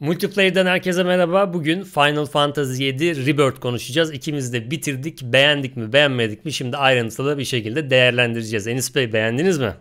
Multiplayer'den herkese merhaba. Bugün Final Fantasy 7 Rebirth konuşacağız. İkimiz de bitirdik. Beğendik mi beğenmedik mi şimdi ayrıntılı bir şekilde değerlendireceğiz. Enis Bey beğendiniz mi?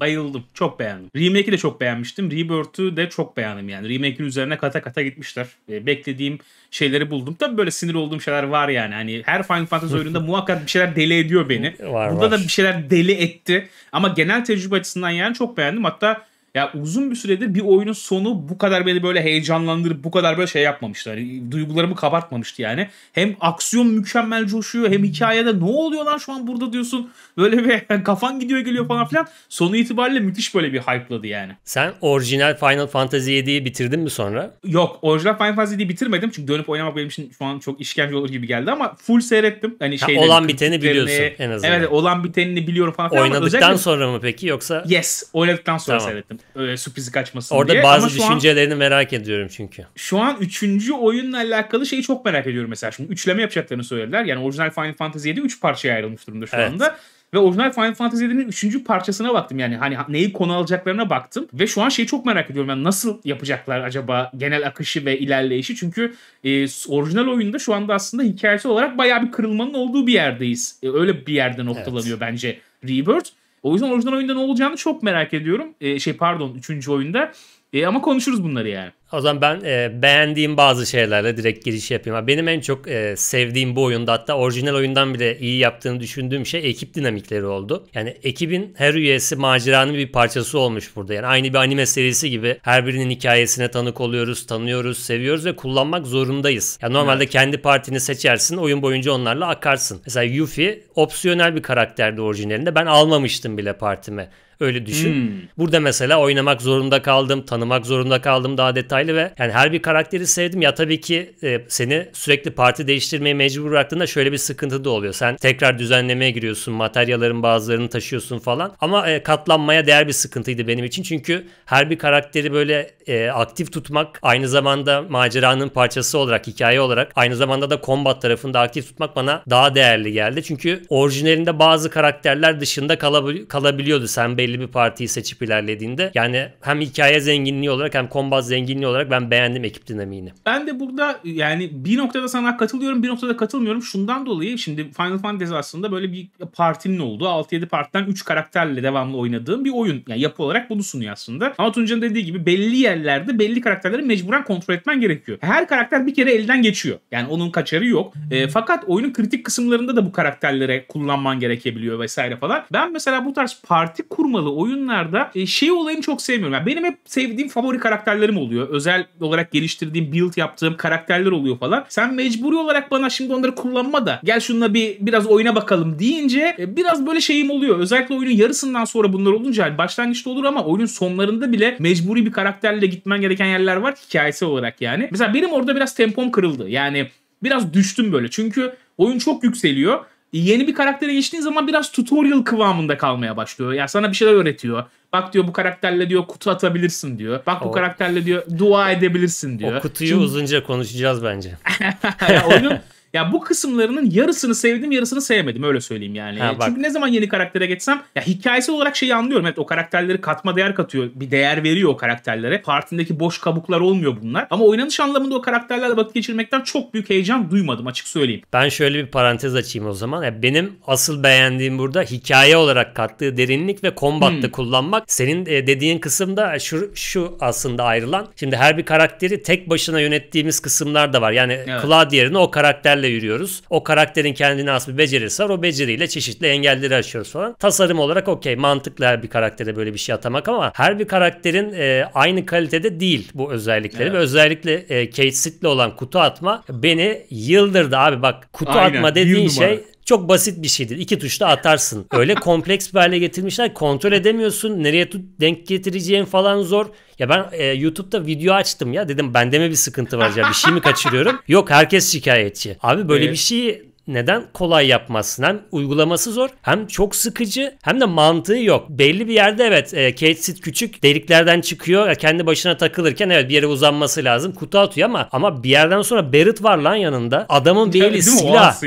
Bayıldım. Çok beğendim. Remake'i de çok beğenmiştim. Rebirth'ü de çok beğendim yani. Remake'in üzerine kata kata gitmişler. Ee, beklediğim şeyleri buldum. Tabii böyle sinir olduğum şeyler var yani. Hani her Final Fantasy oyununda muhakkak bir şeyler deli ediyor beni. Var, Burada var. da bir şeyler deli etti. Ama genel tecrübe açısından yani çok beğendim. Hatta ya uzun bir süredir bir oyunun sonu bu kadar beni böyle heyecanlandırıp bu kadar böyle şey yapmamıştı. Hani duygularımı kabartmamıştı yani. Hem aksiyon mükemmel coşuyor hem hikayede ne oluyor lan şu an burada diyorsun. Böyle bir kafan gidiyor geliyor falan filan. Sonu itibariyle müthiş böyle bir hype'ladı yani. Sen orijinal Final Fantasy 7'yi bitirdin mi sonra? Yok orijinal Final Fantasy 7'yi bitirmedim. Çünkü dönüp oynamak benim için şu an çok işkence olur gibi geldi ama full seyrettim. Hani ha, şeyleri, olan biteni biliyorsun en azından. Evet olan biteni biliyorum falan filan. Oynadıktan özellikle... sonra mı peki yoksa? Yes oynadıktan sonra tamam. seyrettim e, sürprizi kaçmasın Orada diye. Orada bazı Ama düşüncelerini an, merak ediyorum çünkü. Şu an üçüncü oyunla alakalı şeyi çok merak ediyorum mesela. Şimdi üçleme yapacaklarını söylediler. Yani orijinal Final Fantasy 7 üç parçaya ayrılmış durumda şu evet. anda. Ve orijinal Final Fantasy 7'nin üçüncü parçasına baktım yani hani neyi konu alacaklarına baktım. Ve şu an şeyi çok merak ediyorum yani nasıl yapacaklar acaba genel akışı ve ilerleyişi. Çünkü e, orijinal oyunda şu anda aslında hikayesi olarak bayağı bir kırılmanın olduğu bir yerdeyiz. E, öyle bir yerde noktalanıyor evet. bence Rebirth. O yüzden orijinal oyunda ne olacağını çok merak ediyorum. E, şey pardon 3. oyunda. E, ama konuşuruz bunları yani. O zaman ben e, beğendiğim bazı şeylerle direkt giriş yapayım. Benim en çok e, sevdiğim bu oyunda hatta orijinal oyundan bile iyi yaptığını düşündüğüm şey ekip dinamikleri oldu. Yani ekibin her üyesi maceranın bir parçası olmuş burada. Yani aynı bir anime serisi gibi her birinin hikayesine tanık oluyoruz, tanıyoruz, seviyoruz ve kullanmak zorundayız. Yani normalde evet. kendi partini seçersin, oyun boyunca onlarla akarsın. Mesela Yuffie opsiyonel bir karakterdi orijinalinde. Ben almamıştım bile partime. Öyle düşün. Hmm. Burada mesela oynamak zorunda kaldım, tanımak zorunda kaldım daha detaylı detaylı ve yani her bir karakteri sevdim. Ya tabii ki e, seni sürekli parti değiştirmeye mecbur bıraktığında şöyle bir sıkıntı da oluyor. Sen tekrar düzenlemeye giriyorsun. materyallerin bazılarını taşıyorsun falan. Ama e, katlanmaya değer bir sıkıntıydı benim için. Çünkü her bir karakteri böyle e, aktif tutmak aynı zamanda maceranın parçası olarak, hikaye olarak aynı zamanda da combat tarafında aktif tutmak bana daha değerli geldi. Çünkü orijinalinde bazı karakterler dışında kalab- kalabiliyordu sen belli bir partiyi seçip ilerlediğinde. Yani hem hikaye zenginliği olarak hem combat zenginliği olarak olarak ben beğendim ekip dinamiğini. Ben de burada yani bir noktada sana katılıyorum bir noktada katılmıyorum. Şundan dolayı şimdi Final Fantasy aslında böyle bir partinin olduğu 6-7 partiden 3 karakterle devamlı oynadığım bir oyun. Yani yapı olarak bunu sunuyor aslında. Ama Tuncan'ın dediği gibi belli yerlerde belli karakterleri mecburen kontrol etmen gerekiyor. Her karakter bir kere elden geçiyor. Yani onun kaçarı yok. E, fakat oyunun kritik kısımlarında da bu karakterlere kullanman gerekebiliyor vesaire falan. Ben mesela bu tarz parti kurmalı oyunlarda e, şey olayını çok sevmiyorum. Yani benim hep sevdiğim favori karakterlerim oluyor özel olarak geliştirdiğim, build yaptığım karakterler oluyor falan. Sen mecburi olarak bana şimdi onları kullanma da gel şununla bir biraz oyuna bakalım deyince e, biraz böyle şeyim oluyor. Özellikle oyunun yarısından sonra bunlar olunca hani başlangıçta olur ama oyunun sonlarında bile mecburi bir karakterle gitmen gereken yerler var hikayesi olarak yani. Mesela benim orada biraz tempom kırıldı. Yani biraz düştüm böyle. Çünkü oyun çok yükseliyor e, yeni bir karaktere geçtiğin zaman biraz tutorial kıvamında kalmaya başlıyor. Ya yani sana bir şeyler öğretiyor. Bak diyor bu karakterle diyor kutu atabilirsin diyor. Bak o. bu karakterle diyor dua edebilirsin diyor. O kutuyu Şimdi... uzunca konuşacağız bence. oyunun ya bu kısımlarının yarısını sevdim yarısını sevmedim öyle söyleyeyim yani. Ha, e, Çünkü ne zaman yeni karaktere geçsem ya hikayesi olarak şeyi anlıyorum. Evet o karakterleri katma değer katıyor. Bir değer veriyor o karakterlere. Partindeki boş kabuklar olmuyor bunlar. Ama oynanış anlamında o karakterlerle vakit geçirmekten çok büyük heyecan duymadım açık söyleyeyim. Ben şöyle bir parantez açayım o zaman. Ya e, benim asıl beğendiğim burada hikaye olarak kattığı derinlik ve kombatta hmm. kullanmak. Senin e, dediğin kısımda şu, şu aslında ayrılan. Şimdi her bir karakteri tek başına yönettiğimiz kısımlar da var. Yani evet. Claude o karakterle karakterle yürüyoruz. O karakterin kendine has bir becerisi var. O beceriyle çeşitli engelleri aşıyoruz falan. Tasarım olarak okey mantıklı her bir karaktere böyle bir şey atamak ama her bir karakterin e, aynı kalitede değil bu özellikleri. Evet. Ve özellikle e, Kate Sit'le olan kutu atma beni yıldırdı abi bak kutu Aynen. atma dediğin şey çok basit bir şeydir. İki tuşla atarsın. Öyle kompleks bir hale getirmişler. Kontrol edemiyorsun. Nereye tut, denk getireceğin falan zor. Ya ben e, YouTube'da video açtım ya. Dedim bende mi bir sıkıntı var ya? Bir şey mi kaçırıyorum? Yok herkes şikayetçi. Abi böyle evet. bir şeyi neden kolay yapmazsın? Hem uygulaması zor hem çok sıkıcı hem de mantığı yok. Belli bir yerde evet e, Kate Sid küçük deliklerden çıkıyor. E, kendi başına takılırken evet bir yere uzanması lazım. Kutu atıyor ama ama bir yerden sonra Barrett var lan yanında. Adamın bir eli silah.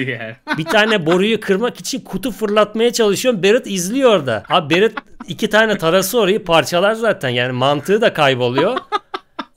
bir tane boruyu kırmak için kutu fırlatmaya çalışıyor. Barrett izliyor da. Abi Barrett iki tane tarası orayı parçalar zaten. Yani mantığı da kayboluyor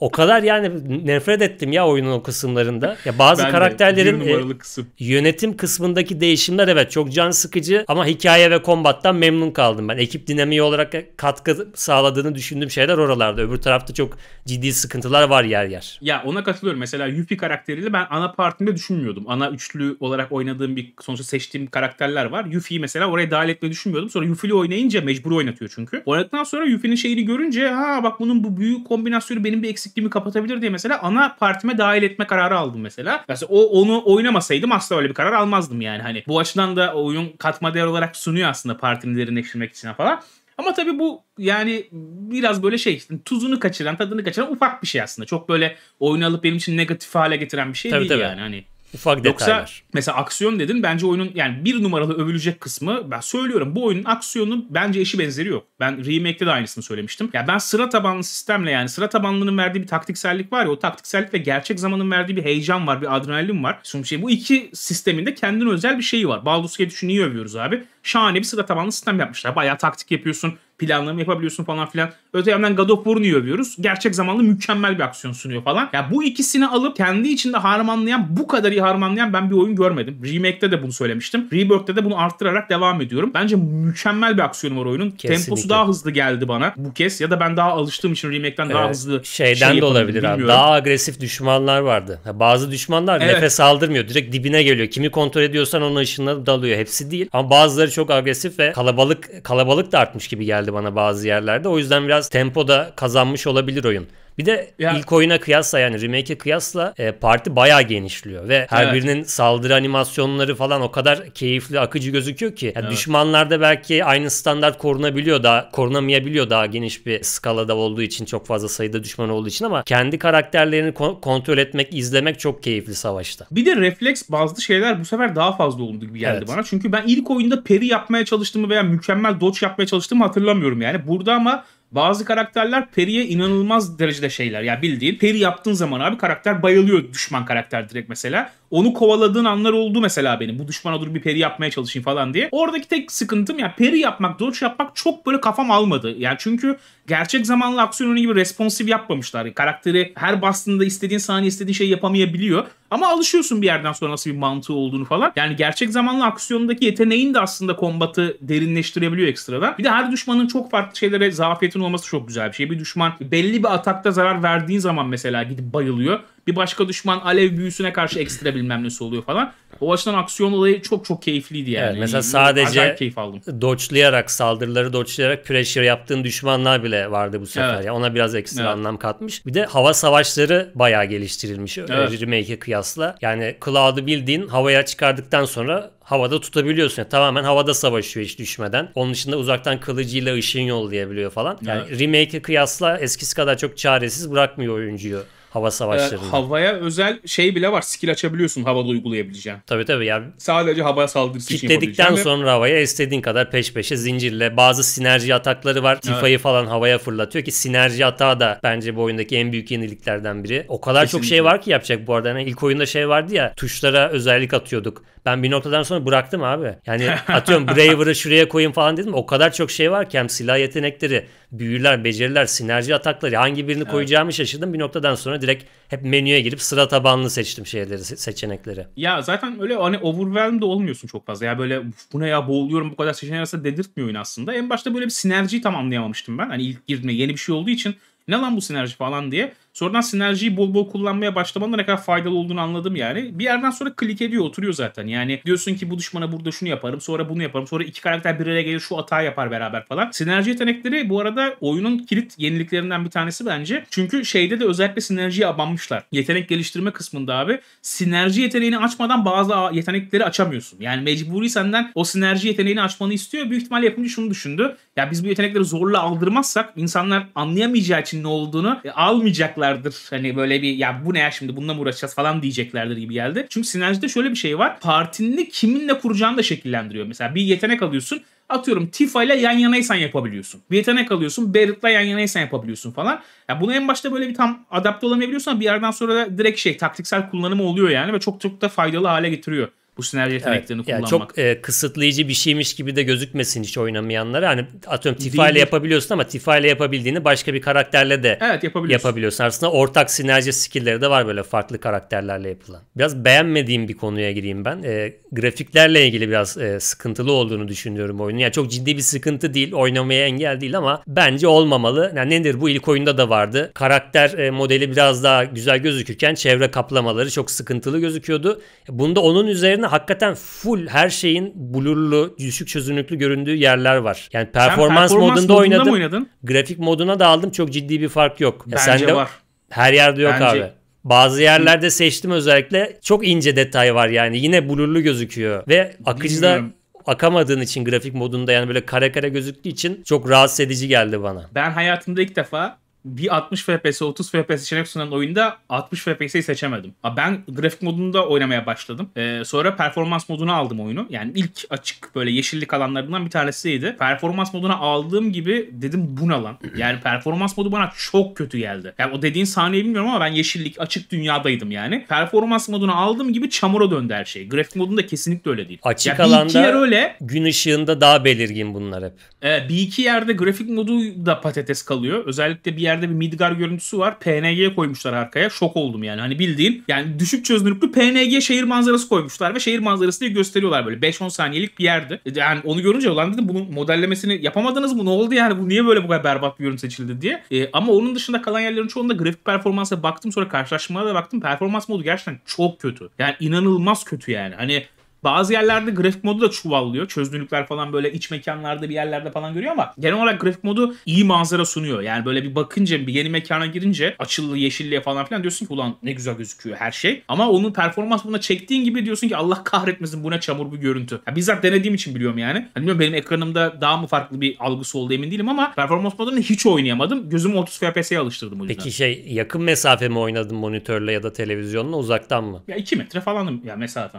o kadar yani nefret ettim ya oyunun o kısımlarında. Ya bazı ben karakterlerin e, kısım. yönetim kısmındaki değişimler evet çok can sıkıcı ama hikaye ve kombattan memnun kaldım ben. Ekip dinamiği olarak katkı sağladığını düşündüğüm şeyler oralarda. Öbür tarafta çok ciddi sıkıntılar var yer yer. Ya ona katılıyorum. Mesela Yuffie karakteriyle ben ana partimde düşünmüyordum. Ana üçlü olarak oynadığım bir sonuçta seçtiğim karakterler var. Yuffie'yi mesela oraya dahil etmeyi düşünmüyordum. Sonra Yuffie'li oynayınca mecbur oynatıyor çünkü. Oynadıktan sonra Yuffie'nin şeyini görünce ha bak bunun bu büyük kombinasyonu benim bir eksik eksikliğimi kapatabilir diye mesela ana partime dahil etme kararı aldım mesela. Mesela o onu oynamasaydım asla öyle bir karar almazdım yani. Hani bu açıdan da oyun katma değer olarak sunuyor aslında partinin derinleştirmek için falan. Ama tabii bu yani biraz böyle şey tuzunu kaçıran, tadını kaçıran ufak bir şey aslında. Çok böyle oyun alıp benim için negatif hale getiren bir şey tabii, değil tabii. yani. Hani Ufak Yoksa, mesela aksiyon dedin bence oyunun yani bir numaralı övülecek kısmı ben söylüyorum bu oyunun aksiyonunun bence eşi benzeri yok. Ben remake'de de aynısını söylemiştim. Ya ben sıra tabanlı sistemle yani sıra tabanlının verdiği bir taktiksellik var ya o taktiksellik ve gerçek zamanın verdiği bir heyecan var bir adrenalin var. Şimdi şey, bu iki sisteminde kendine özel bir şeyi var. Baldur's Gate'i niye övüyoruz abi? şahane bir sıra tabanlı sistem yapmışlar. Bayağı taktik yapıyorsun, planlarını yapabiliyorsun falan filan. Öte yandan God of War'u övüyoruz. Gerçek zamanlı mükemmel bir aksiyon sunuyor falan. Ya bu ikisini alıp kendi içinde harmanlayan, bu kadar iyi harmanlayan ben bir oyun görmedim. Remake'te de bunu söylemiştim. Rebirth'te de bunu arttırarak devam ediyorum. Bence mükemmel bir aksiyon var oyunun. Kesinlikle. Temposu daha hızlı geldi bana bu kez ya da ben daha alıştığım için remake'ten evet. daha hızlı şeyden şey de olabilir abi. Daha agresif düşmanlar vardı. Bazı düşmanlar evet. nefes aldırmıyor. Direkt dibine geliyor. Kimi kontrol ediyorsan onun ışınına dalıyor. Hepsi değil. Ama bazıları Sesler çok agresif ve kalabalık kalabalık da artmış gibi geldi bana bazı yerlerde. O yüzden biraz tempo da kazanmış olabilir oyun. Bir de ya. ilk oyuna kıyasla yani remake'e kıyasla e, parti bayağı genişliyor ve her evet. birinin saldırı animasyonları falan o kadar keyifli, akıcı gözüküyor ki yani evet. düşmanlarda belki aynı standart korunabiliyor daha korunamayabiliyor daha geniş bir skalada olduğu için çok fazla sayıda düşman olduğu için ama kendi karakterlerini ko- kontrol etmek, izlemek çok keyifli savaşta. Bir de refleks bazlı şeyler bu sefer daha fazla oldu gibi geldi evet. bana. Çünkü ben ilk oyunda peri yapmaya çalıştığımı veya mükemmel dodge yapmaya çalıştığımı hatırlamıyorum yani. Burada ama bazı karakterler Peri'ye inanılmaz derecede şeyler. Ya yani bildiğin Peri yaptığın zaman abi karakter bayılıyor düşman karakter direkt mesela. Onu kovaladığın anlar oldu mesela benim. Bu düşmana dur bir peri yapmaya çalışayım falan diye. Oradaki tek sıkıntım ya yani peri yapmak, dodge yapmak çok böyle kafam almadı. Yani çünkü gerçek zamanlı aksiyon oyunu gibi responsif yapmamışlar. Karakteri her bastığında istediğin saniye istediğin şeyi yapamayabiliyor. Ama alışıyorsun bir yerden sonra nasıl bir mantığı olduğunu falan. Yani gerçek zamanlı aksiyondaki yeteneğin de aslında kombatı derinleştirebiliyor ekstradan. Bir de her düşmanın çok farklı şeylere zafiyetin olması çok güzel bir şey. Bir düşman belli bir atakta zarar verdiğin zaman mesela gidip bayılıyor. Bir başka düşman alev büyüsüne karşı ekstra bilmem nesi oluyor falan. O açıdan aksiyon olayı çok çok keyifliydi yani. Evet, mesela sadece keyif aldım. dodge'layarak saldırıları dodge'layarak pressure yaptığın düşmanlar bile vardı bu sefer. Evet. Yani ona biraz ekstra evet. anlam katmış. Bir de hava savaşları bayağı geliştirilmiş evet. E, remake'e kıyasla. Yani Cloud'u bildiğin havaya çıkardıktan sonra havada tutabiliyorsun. Yani tamamen havada savaşıyor hiç düşmeden. Onun dışında uzaktan kılıcıyla ışın yollayabiliyor falan. Yani evet. remake'e kıyasla eskisi kadar çok çaresiz bırakmıyor oyuncuyu hava ee, savaşları. E, havaya özel şey bile var. Skill açabiliyorsun havada uygulayabileceğin. Tabii tabii yani. Sadece havaya saldırısı için Kitledikten sonra havaya istediğin kadar peş peşe zincirle. Bazı sinerji atakları var. Tifa'yı evet. falan havaya fırlatıyor ki sinerji atağı da bence bu oyundaki en büyük yeniliklerden biri. O kadar Kesinlikle. çok şey var ki yapacak bu arada. Yani ilk oyunda şey vardı ya tuşlara özellik atıyorduk. Ben bir noktadan sonra bıraktım abi. Yani atıyorum Braver'ı şuraya koyayım falan dedim. O kadar çok şey var ki hem silah yetenekleri büyüler, beceriler, sinerji atakları hangi birini evet. koyacağımı şaşırdım. Bir noktadan sonra direkt hep menüye girip sıra tabanlı seçtim şeyleri, seçenekleri. Ya zaten öyle hani overwhelmed de olmuyorsun çok fazla. Ya böyle buna ya boğuluyorum bu kadar seçenek arasında dedirtmiyor oyun aslında. En başta böyle bir sinerjiyi tam anlayamamıştım ben. Hani ilk girdiğimde yeni bir şey olduğu için ne lan bu sinerji falan diye. Sonradan sinerjiyi bol bol kullanmaya başlamanın ne kadar faydalı olduğunu anladım yani. Bir yerden sonra klik ediyor oturuyor zaten. Yani diyorsun ki bu düşmana burada şunu yaparım sonra bunu yaparım. Sonra iki karakter bir araya gelir şu hata yapar beraber falan. Sinerji yetenekleri bu arada oyunun kilit yeniliklerinden bir tanesi bence. Çünkü şeyde de özellikle sinerjiye abanmışlar. Yetenek geliştirme kısmında abi sinerji yeteneğini açmadan bazı yetenekleri açamıyorsun. Yani mecburi senden o sinerji yeteneğini açmanı istiyor. Büyük ihtimal yapımcı şunu düşündü. Ya biz bu yetenekleri zorla aldırmazsak insanlar anlayamayacağı için ne olduğunu e, almayacaklar olacaklardır. Hani böyle bir ya bu ne ya şimdi bununla mı uğraşacağız falan diyeceklerdir gibi geldi. Çünkü sinerjide şöyle bir şey var. Partini kiminle kuracağını da şekillendiriyor. Mesela bir yetenek alıyorsun. Atıyorum Tifa ile yan yanaysan yapabiliyorsun. Bir yetenek alıyorsun Barrett'la yan yanaysan yapabiliyorsun falan. Ya bunu en başta böyle bir tam adapte olamayabiliyorsun ama bir yerden sonra da direkt şey taktiksel kullanımı oluyor yani ve çok çok da faydalı hale getiriyor bu sinerji yeteneklerini evet, kullanmak. çok e, kısıtlayıcı bir şeymiş gibi de gözükmesin hiç oynamayanlara. Hani atıyorum Tifa ile yapabiliyorsun ama Tifa ile yapabildiğini başka bir karakterle de evet, yapabiliyorsun. yapabiliyorsun. Aslında ortak sinerji skill'leri de var böyle farklı karakterlerle yapılan. Biraz beğenmediğim bir konuya gireyim ben. E, grafiklerle ilgili biraz e, sıkıntılı olduğunu düşünüyorum oyunun. Yani çok ciddi bir sıkıntı değil. Oynamaya engel değil ama bence olmamalı. Yani nedir bu ilk oyunda da vardı. Karakter e, modeli biraz daha güzel gözükürken çevre kaplamaları çok sıkıntılı gözüküyordu. Bunda onun üzerine hakikaten full her şeyin blurlu, düşük çözünürlüklü göründüğü yerler var. Yani performans, performans modunda oynadım. Oynadın? Grafik moduna da aldım. Çok ciddi bir fark yok. Ya Bence sende var. Her yerde yok Bence... abi. Bazı yerlerde seçtim özellikle. Çok ince detay var yani. Yine blurlu gözüküyor ve akıcıda akamadığın için grafik modunda yani böyle kare kare gözüktüğü için çok rahatsız edici geldi bana. Ben hayatımda ilk defa bir 60 FPS, 30 FPS seçenek sunan oyunda 60 FPS'yi seçemedim. Ben grafik modunda oynamaya başladım. Ee, sonra performans moduna aldım oyunu. Yani ilk açık böyle yeşillik alanlarından bir tanesiydi. Performans moduna aldığım gibi dedim bu ne lan? Yani performans modu bana çok kötü geldi. Yani o dediğin saniye bilmiyorum ama ben yeşillik açık dünyadaydım yani. Performans moduna aldığım gibi çamura döndü her şey. Grafik modunda kesinlikle öyle değil. Açık yani alanda bir yer öyle. gün ışığında daha belirgin bunlar hep. Ee, bir iki yerde grafik modu da patates kalıyor. Özellikle bir yer içeride bir Midgar görüntüsü var. PNG koymuşlar arkaya. Şok oldum yani. Hani bildiğin yani düşük çözünürlüklü PNG şehir manzarası koymuşlar ve şehir manzarası diye gösteriyorlar böyle 5-10 saniyelik bir yerde. Yani onu görünce ulan dedim bunun modellemesini yapamadınız mı? Ne oldu yani? Bu niye böyle bu kadar berbat bir görüntü seçildi diye. E, ama onun dışında kalan yerlerin çoğunda grafik performansa baktım sonra karşılaştırmalara da baktım. Performans modu gerçekten çok kötü. Yani inanılmaz kötü yani. Hani bazı yerlerde grafik modu da çuvallıyor. Çözünürlükler falan böyle iç mekanlarda bir yerlerde falan görüyor ama genel olarak grafik modu iyi manzara sunuyor. Yani böyle bir bakınca bir yeni mekana girince açılı, yeşilliğe falan filan diyorsun ki ulan ne güzel gözüküyor her şey. Ama onun performans buna çektiğin gibi diyorsun ki Allah kahretmesin buna çamur bir görüntü. Ya bizzat denediğim için biliyorum yani. Hani bilmiyorum benim ekranımda daha mı farklı bir algısı oldu emin değilim ama performans modunu hiç oynayamadım. Gözümü 30 FPS'ye alıştırdım o yüzden. Peki şey yakın mesafe mi oynadın monitörle ya da televizyonla uzaktan mı? Ya 2 metre falanım ya mesafe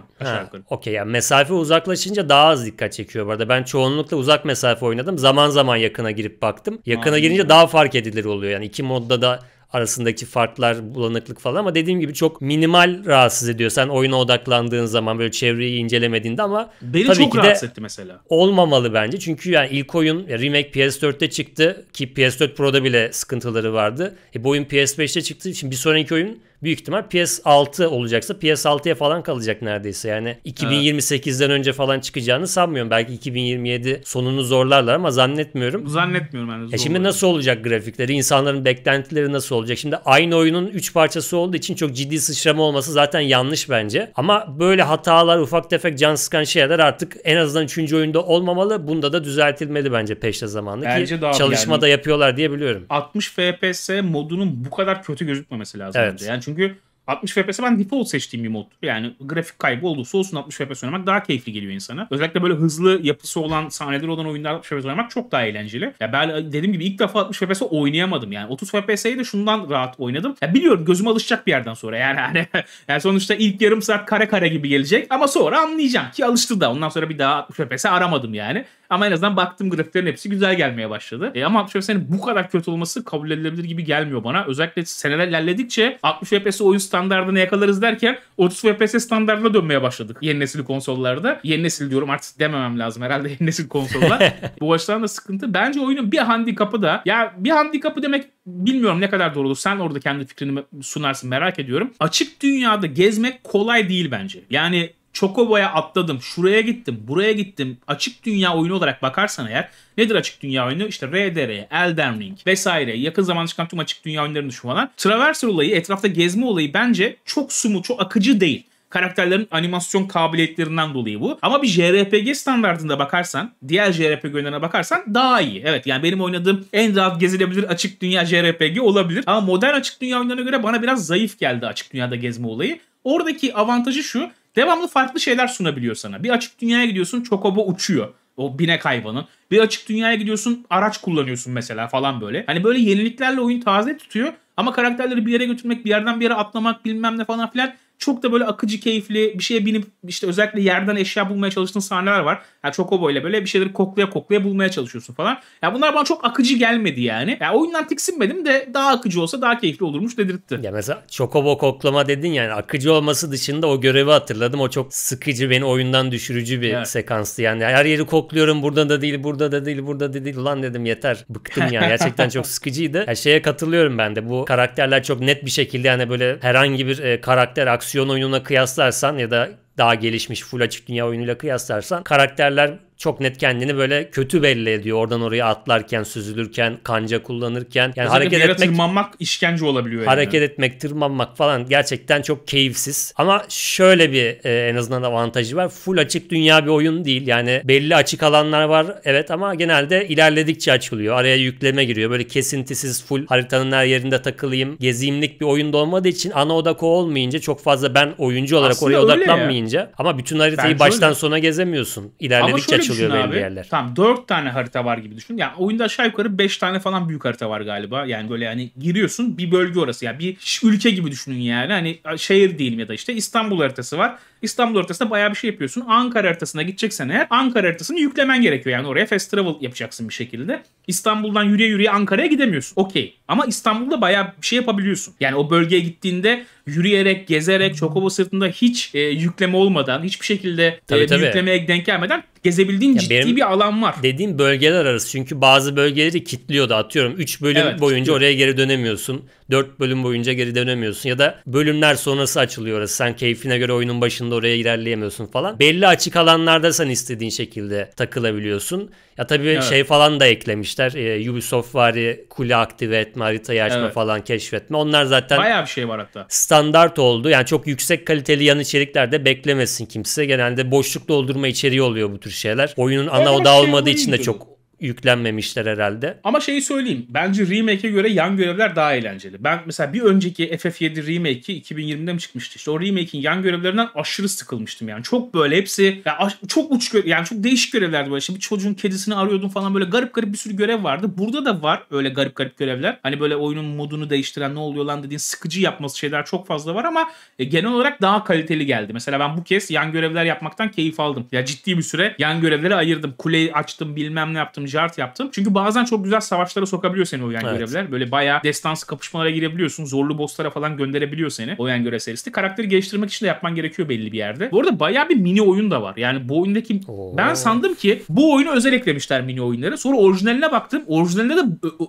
Okey okey. Yani mesafe uzaklaşınca daha az dikkat çekiyor bu arada. Ben çoğunlukla uzak mesafe oynadım. Zaman zaman yakına girip baktım. Yakına Aynen. girince daha fark edilir oluyor. Yani iki modda da arasındaki farklar, bulanıklık falan ama dediğim gibi çok minimal rahatsız ediyor. Sen oyuna odaklandığın zaman böyle çevreyi incelemediğinde ama Beni tabii çok ki de etti mesela. olmamalı bence. Çünkü yani ilk oyun remake PS4'te çıktı ki PS4 Pro'da bile sıkıntıları vardı. E bu oyun PS5'te çıktı. Şimdi bir sonraki oyun büyük ihtimal PS6 olacaksa PS6'ya falan kalacak neredeyse. Yani 2028'den önce falan çıkacağını sanmıyorum. Belki 2027 sonunu zorlarlar ama zannetmiyorum. Zannetmiyorum ben. E şimdi nasıl olacak grafikleri? İnsanların beklentileri nasıl olacak? Şimdi aynı oyunun 3 parçası olduğu için çok ciddi sıçrama olması zaten yanlış bence. Ama böyle hatalar, ufak tefek can sıkan şeyler artık en azından 3. oyunda olmamalı. Bunda da düzeltilmeli bence peşte zamanlı bence ki çalışmada yani, yapıyorlar diye biliyorum. 60 FPS modunun bu kadar kötü gözükmemesi lazım evet. bence. Yani 根据。60 FPS ben default seçtiğim bir mod. Yani grafik kaybı olursa olsun 60 FPS oynamak daha keyifli geliyor insana. Özellikle böyle hızlı yapısı olan sahneleri olan oyunlarda 60 FPS oynamak çok daha eğlenceli. Ya ben dediğim gibi ilk defa 60 FPS oynayamadım yani. 30 FPS'yi de şundan rahat oynadım. Ya biliyorum gözüm alışacak bir yerden sonra yani hani yani sonuçta ilk yarım saat kare kare gibi gelecek ama sonra anlayacağım ki alıştı da ondan sonra bir daha 60 FPS aramadım yani. Ama en azından baktım grafiklerin hepsi güzel gelmeye başladı. E ama 60 FPS'nin bu kadar kötü olması kabul edilebilir gibi gelmiyor bana. Özellikle seneler ilerledikçe 60 FPS oyun standartı standartını yakalarız derken 30 FPS standartına dönmeye başladık yeni nesil konsollarda. Yeni nesil diyorum artık dememem lazım herhalde yeni nesil konsollar. Bu açıdan da sıkıntı. Bence oyunun bir handikapı da ya bir handikapı demek bilmiyorum ne kadar doğru olur. Sen orada kendi fikrini sunarsın merak ediyorum. Açık dünyada gezmek kolay değil bence. Yani Chocobo'ya atladım, şuraya gittim, buraya gittim. Açık dünya oyunu olarak bakarsan eğer nedir açık dünya oyunu? İşte RDR, Elden Ring vesaire yakın zamanda çıkan tüm açık dünya oyunlarını şu falan. Traverser olayı, etrafta gezme olayı bence çok sumu, çok akıcı değil. Karakterlerin animasyon kabiliyetlerinden dolayı bu. Ama bir JRPG standartında bakarsan, diğer JRPG oyunlarına bakarsan daha iyi. Evet yani benim oynadığım en rahat gezilebilir açık dünya JRPG olabilir. Ama modern açık dünya oyunlarına göre bana biraz zayıf geldi açık dünyada gezme olayı. Oradaki avantajı şu. Devamlı farklı şeyler sunabiliyor sana. Bir açık dünyaya gidiyorsun Chocobo uçuyor. O binek hayvanın. Bir açık dünyaya gidiyorsun araç kullanıyorsun mesela falan böyle. Hani böyle yeniliklerle oyun taze tutuyor. Ama karakterleri bir yere götürmek, bir yerden bir yere atlamak bilmem ne falan filan çok da böyle akıcı keyifli bir şeye binip işte özellikle yerden eşya bulmaya çalıştığın sahneler var. Yani Chocobo ile böyle bir şeyleri koklaya koklaya bulmaya çalışıyorsun falan. Ya yani bunlar bana çok akıcı gelmedi yani. Ya yani oyundan tiksinmedim de daha akıcı olsa daha keyifli olurmuş dedirtti. Ya mesela Chocobo koklama dedin yani akıcı olması dışında o görevi hatırladım. O çok sıkıcı beni oyundan düşürücü bir evet. sekanstı yani. Her yeri kokluyorum burada da değil burada da değil burada da değil. lan dedim yeter bıktım ya yani. gerçekten çok sıkıcıydı. Her şeye katılıyorum ben de bu karakterler çok net bir şekilde yani böyle herhangi bir e, karakter aksiyon aksiyon oyununa kıyaslarsan ya da daha gelişmiş full açık dünya oyunuyla kıyaslarsan karakterler çok net kendini böyle kötü belli ediyor. Oradan oraya atlarken, süzülürken, kanca kullanırken. Yani Özellikle hareket etmek tırmanmak işkence olabiliyor. Hareket yani. etmek, tırmanmak falan gerçekten çok keyifsiz. Ama şöyle bir e, en azından avantajı var. Full açık dünya bir oyun değil. Yani belli açık alanlar var evet ama genelde ilerledikçe açılıyor. Araya yükleme giriyor. Böyle kesintisiz full haritanın her yerinde takılayım. Geziyimlik bir oyunda olmadığı için ana odak olmayınca çok fazla ben oyuncu olarak Aslında oraya odaklanmayınca boyunca. Ama bütün haritayı Bence baştan öyle. sona gezemiyorsun. İlerledikçe açılıyor belli abi. yerler. Tamam 4 tane harita var gibi düşün. Yani oyunda aşağı yukarı 5 tane falan büyük harita var galiba. Yani böyle yani giriyorsun bir bölge orası. Yani bir ülke gibi düşünün yani. Hani şehir diyelim ya da işte İstanbul haritası var. İstanbul haritasında bayağı bir şey yapıyorsun. Ankara haritasına gideceksen eğer Ankara haritasını yüklemen gerekiyor. Yani oraya fast travel yapacaksın bir şekilde. İstanbul'dan yürüye yürüye Ankara'ya gidemiyorsun. Okey. Ama İstanbul'da bayağı bir şey yapabiliyorsun. Yani o bölgeye gittiğinde yürüyerek, gezerek, Çokobo sırtında hiç e, yükleme olmadan, hiçbir şekilde e, tabii, e, tabii. yüklemeye denk gelmeden gezebildiğin ya ciddi bir alan var. Dediğim bölgeler arası çünkü bazı bölgeleri kitliyordu atıyorum 3 bölüm evet, boyunca kitliyor. oraya geri dönemiyorsun. 4 bölüm boyunca geri dönemiyorsun ya da bölümler sonrası açılıyor orası. Sen keyfine göre oyunun başında oraya ilerleyemiyorsun falan. Belli açık alanlarda sen istediğin şekilde takılabiliyorsun. Ya tabii evet. şey falan da eklemişler. Ee, Ubisoft var kule aktive etme, haritayı açma evet. falan keşfetme. Onlar zaten Bayağı bir şey var hatta. Standart oldu. Yani çok yüksek kaliteli yan içerikler de beklemesin kimse. Genelde boşluk doldurma içeriği oluyor bu tür tür şeyler. Oyunun ana evet, odağı şey olmadığı için de çok yüklenmemişler herhalde. Ama şeyi söyleyeyim. Bence remake'e göre yan görevler daha eğlenceli. Ben mesela bir önceki FF7 remake'i 2020'de mi çıkmıştı? İşte o remake'in yan görevlerinden aşırı sıkılmıştım yani. Çok böyle hepsi yani çok uç görev, yani çok değişik görevlerdi böyle. İşte bir çocuğun kedisini arıyordun falan böyle garip garip bir sürü görev vardı. Burada da var öyle garip garip görevler. Hani böyle oyunun modunu değiştiren ne oluyor lan dediğin sıkıcı yapması şeyler çok fazla var ama e, genel olarak daha kaliteli geldi. Mesela ben bu kez yan görevler yapmaktan keyif aldım. Ya ciddi bir süre yan görevleri ayırdım. Kuleyi açtım, bilmem ne yaptım, Jart yaptım. Çünkü bazen çok güzel savaşlara sokabiliyor seni oyun evet. görevler. Böyle bayağı destansı kapışmalara girebiliyorsun. Zorlu bosslara falan gönderebiliyor seni oyun görev serisi. Karakteri geliştirmek için de yapman gerekiyor belli bir yerde. Bu arada bayağı bir mini oyun da var. Yani bu oyundaki Oo. ben sandım ki bu oyunu özel eklemişler mini oyunlara. Sonra orijinaline baktım. Orijinalinde de